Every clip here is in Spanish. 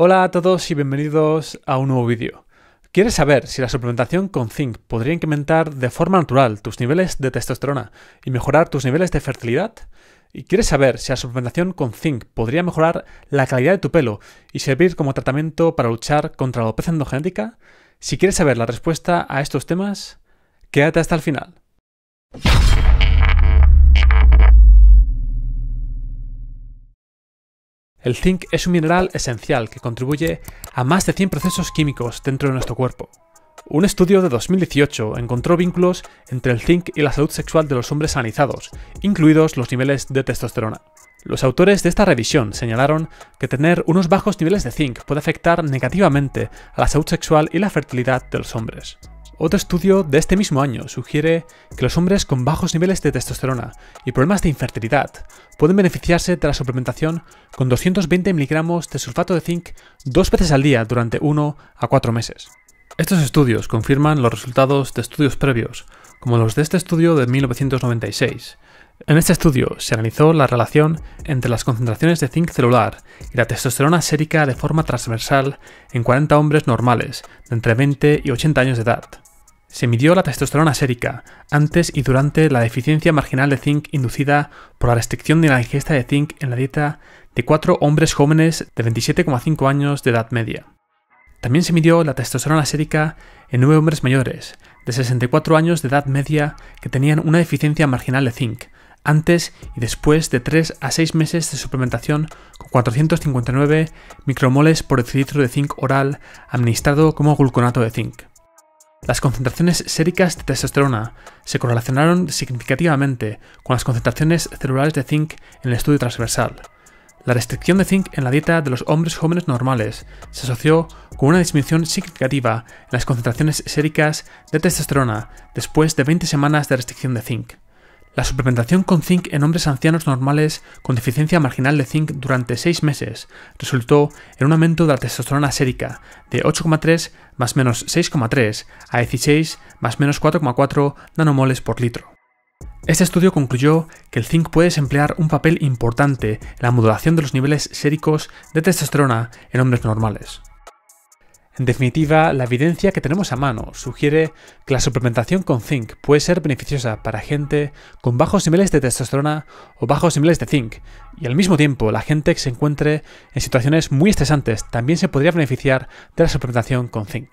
Hola a todos y bienvenidos a un nuevo vídeo. ¿Quieres saber si la suplementación con zinc podría incrementar de forma natural tus niveles de testosterona y mejorar tus niveles de fertilidad? ¿Y quieres saber si la suplementación con zinc podría mejorar la calidad de tu pelo y servir como tratamiento para luchar contra la alopecia endogenética? Si quieres saber la respuesta a estos temas, quédate hasta el final. El zinc es un mineral esencial que contribuye a más de 100 procesos químicos dentro de nuestro cuerpo. Un estudio de 2018 encontró vínculos entre el zinc y la salud sexual de los hombres sanizados, incluidos los niveles de testosterona. Los autores de esta revisión señalaron que tener unos bajos niveles de zinc puede afectar negativamente a la salud sexual y la fertilidad de los hombres. Otro estudio de este mismo año sugiere que los hombres con bajos niveles de testosterona y problemas de infertilidad pueden beneficiarse de la suplementación con 220 mg de sulfato de zinc dos veces al día durante 1 a 4 meses. Estos estudios confirman los resultados de estudios previos, como los de este estudio de 1996. En este estudio se analizó la relación entre las concentraciones de zinc celular y la testosterona sérica de forma transversal en 40 hombres normales de entre 20 y 80 años de edad. Se midió la testosterona sérica antes y durante la deficiencia marginal de zinc inducida por la restricción de la ingesta de zinc en la dieta de cuatro hombres jóvenes de 27,5 años de edad media. También se midió la testosterona sérica en nueve hombres mayores, de 64 años de edad media, que tenían una deficiencia marginal de zinc, antes y después de 3 a 6 meses de suplementación con 459 micromoles por decilitro de zinc oral administrado como gluconato de zinc. Las concentraciones séricas de testosterona se correlacionaron significativamente con las concentraciones celulares de zinc en el estudio transversal. La restricción de zinc en la dieta de los hombres jóvenes normales se asoció con una disminución significativa en las concentraciones séricas de testosterona después de 20 semanas de restricción de zinc. La suplementación con zinc en hombres ancianos normales con deficiencia marginal de zinc durante 6 meses resultó en un aumento de la testosterona sérica de 8,3 más menos 6,3 a 16 más menos 4,4 nanomoles por litro. Este estudio concluyó que el zinc puede desempeñar un papel importante en la modulación de los niveles séricos de testosterona en hombres normales. En definitiva, la evidencia que tenemos a mano sugiere que la suplementación con zinc puede ser beneficiosa para gente con bajos niveles de testosterona o bajos niveles de zinc, y al mismo tiempo la gente que se encuentre en situaciones muy estresantes también se podría beneficiar de la suplementación con zinc.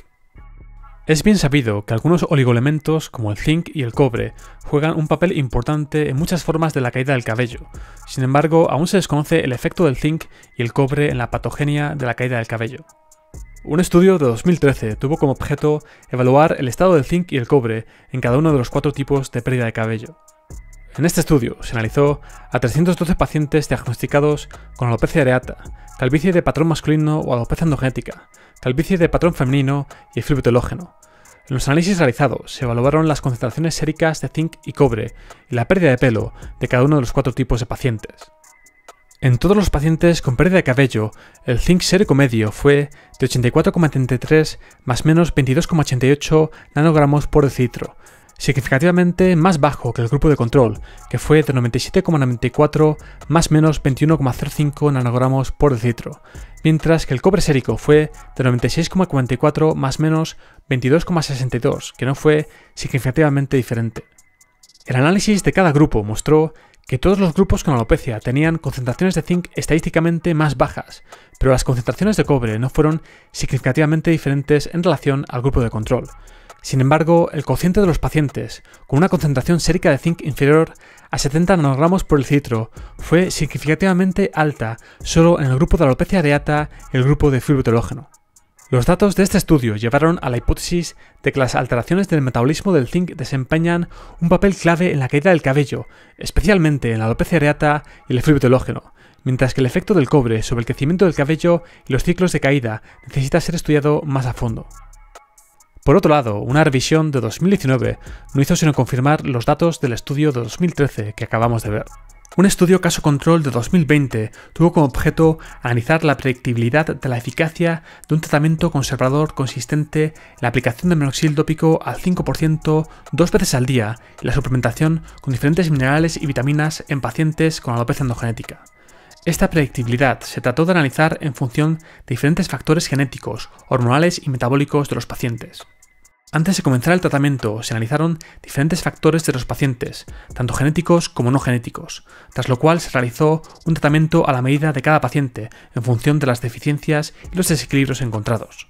Es bien sabido que algunos oligoelementos como el zinc y el cobre juegan un papel importante en muchas formas de la caída del cabello. Sin embargo, aún se desconoce el efecto del zinc y el cobre en la patogenia de la caída del cabello. Un estudio de 2013 tuvo como objeto evaluar el estado del zinc y el cobre en cada uno de los cuatro tipos de pérdida de cabello. En este estudio se analizó a 312 pacientes diagnosticados con alopecia areata, calvicie de patrón masculino o alopecia endogenética, calvicie de patrón femenino y fibro En los análisis realizados se evaluaron las concentraciones séricas de zinc y cobre y la pérdida de pelo de cada uno de los cuatro tipos de pacientes. En todos los pacientes con pérdida de cabello, el zinc sérico medio fue de 84,33 más menos 22,88 nanogramos por decilitro, significativamente más bajo que el grupo de control, que fue de 97,94 más menos 21,05 nanogramos por decilitro, mientras que el cobre sérico fue de 96,44 más menos 22,62, que no fue significativamente diferente. El análisis de cada grupo mostró que todos los grupos con alopecia tenían concentraciones de zinc estadísticamente más bajas, pero las concentraciones de cobre no fueron significativamente diferentes en relación al grupo de control. Sin embargo, el cociente de los pacientes, con una concentración sérica de zinc inferior a 70 nanogramos por el citro, fue significativamente alta solo en el grupo de alopecia areata y el grupo de fibrotelógeno. Los datos de este estudio llevaron a la hipótesis de que las alteraciones del metabolismo del zinc desempeñan un papel clave en la caída del cabello, especialmente en la alopecia areata y el telógeno, mientras que el efecto del cobre sobre el crecimiento del cabello y los ciclos de caída necesita ser estudiado más a fondo. Por otro lado, una revisión de 2019 no hizo sino confirmar los datos del estudio de 2013 que acabamos de ver. Un estudio caso control de 2020 tuvo como objeto analizar la predictibilidad de la eficacia de un tratamiento conservador consistente en la aplicación de menoxil dópico al 5% dos veces al día y la suplementación con diferentes minerales y vitaminas en pacientes con alopecia endogenética. Esta predictibilidad se trató de analizar en función de diferentes factores genéticos, hormonales y metabólicos de los pacientes. Antes de comenzar el tratamiento, se analizaron diferentes factores de los pacientes, tanto genéticos como no genéticos, tras lo cual se realizó un tratamiento a la medida de cada paciente, en función de las deficiencias y los desequilibrios encontrados.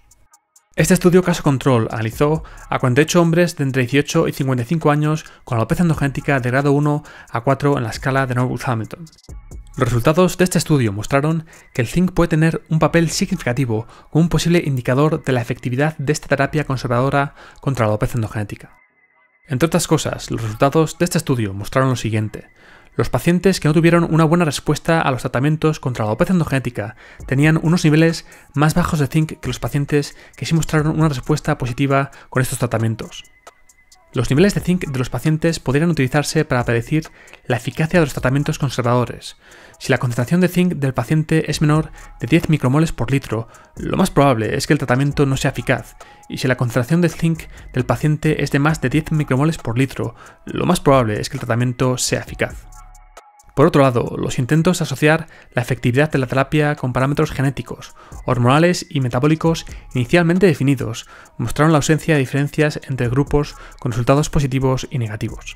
Este estudio caso control analizó a 48 hombres de entre 18 y 55 años con alopecia endogenética de grado 1 a 4 en la escala de Norwood Hamilton. Los resultados de este estudio mostraron que el zinc puede tener un papel significativo como un posible indicador de la efectividad de esta terapia conservadora contra la dopeza endogenética. Entre otras cosas, los resultados de este estudio mostraron lo siguiente. Los pacientes que no tuvieron una buena respuesta a los tratamientos contra la dopeza endogenética tenían unos niveles más bajos de zinc que los pacientes que sí mostraron una respuesta positiva con estos tratamientos. Los niveles de zinc de los pacientes podrían utilizarse para predecir la eficacia de los tratamientos conservadores. Si la concentración de zinc del paciente es menor de 10 micromoles por litro, lo más probable es que el tratamiento no sea eficaz. Y si la concentración de zinc del paciente es de más de 10 micromoles por litro, lo más probable es que el tratamiento sea eficaz. Por otro lado, los intentos de asociar la efectividad de la terapia con parámetros genéticos, hormonales y metabólicos inicialmente definidos mostraron la ausencia de diferencias entre grupos con resultados positivos y negativos.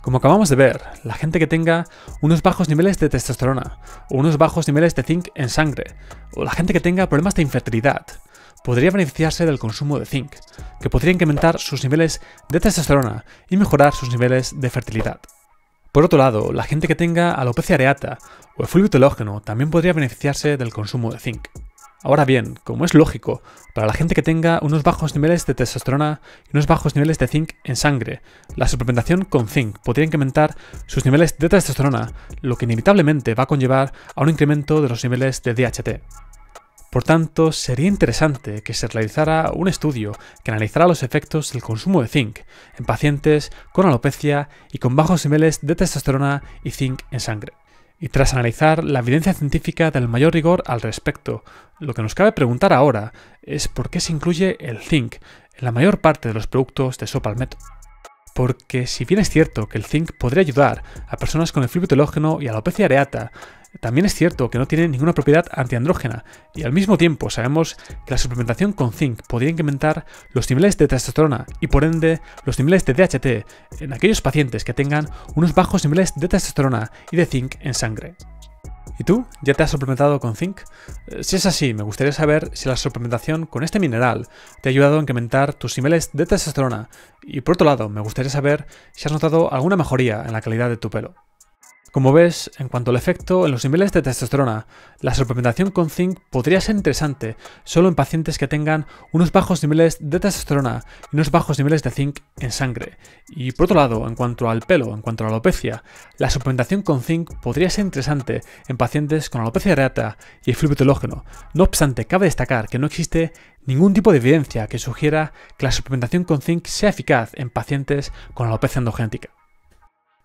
Como acabamos de ver, la gente que tenga unos bajos niveles de testosterona, o unos bajos niveles de zinc en sangre, o la gente que tenga problemas de infertilidad, podría beneficiarse del consumo de zinc, que podría incrementar sus niveles de testosterona y mejorar sus niveles de fertilidad. Por otro lado, la gente que tenga alopecia areata o el fluido telógeno también podría beneficiarse del consumo de zinc. Ahora bien, como es lógico, para la gente que tenga unos bajos niveles de testosterona y unos bajos niveles de zinc en sangre, la suplementación con zinc podría incrementar sus niveles de testosterona, lo que inevitablemente va a conllevar a un incremento de los niveles de DHT. Por tanto, sería interesante que se realizara un estudio que analizara los efectos del consumo de zinc en pacientes con alopecia y con bajos niveles de testosterona y zinc en sangre. Y tras analizar la evidencia científica del mayor rigor al respecto, lo que nos cabe preguntar ahora es por qué se incluye el zinc en la mayor parte de los productos de Sopalmet. Porque si bien es cierto que el zinc podría ayudar a personas con el telógeno y alopecia areata también es cierto que no tiene ninguna propiedad antiandrógena y al mismo tiempo sabemos que la suplementación con zinc podría incrementar los niveles de testosterona y por ende los niveles de DHT en aquellos pacientes que tengan unos bajos niveles de testosterona y de zinc en sangre. ¿Y tú? ¿Ya te has suplementado con zinc? Eh, si es así, me gustaría saber si la suplementación con este mineral te ha ayudado a incrementar tus niveles de testosterona y por otro lado, me gustaría saber si has notado alguna mejoría en la calidad de tu pelo. Como ves, en cuanto al efecto en los niveles de testosterona, la suplementación con zinc podría ser interesante solo en pacientes que tengan unos bajos niveles de testosterona y unos bajos niveles de zinc en sangre. Y por otro lado, en cuanto al pelo, en cuanto a la alopecia, la suplementación con zinc podría ser interesante en pacientes con alopecia areata y telógeno. No obstante, cabe destacar que no existe ningún tipo de evidencia que sugiera que la suplementación con zinc sea eficaz en pacientes con alopecia endogénica.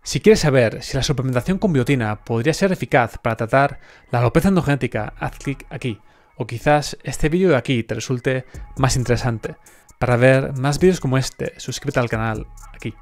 Si quieres saber si la suplementación con biotina podría ser eficaz para tratar la alopecia endogenética, haz clic aquí. O quizás este vídeo de aquí te resulte más interesante. Para ver más vídeos como este, suscríbete al canal aquí.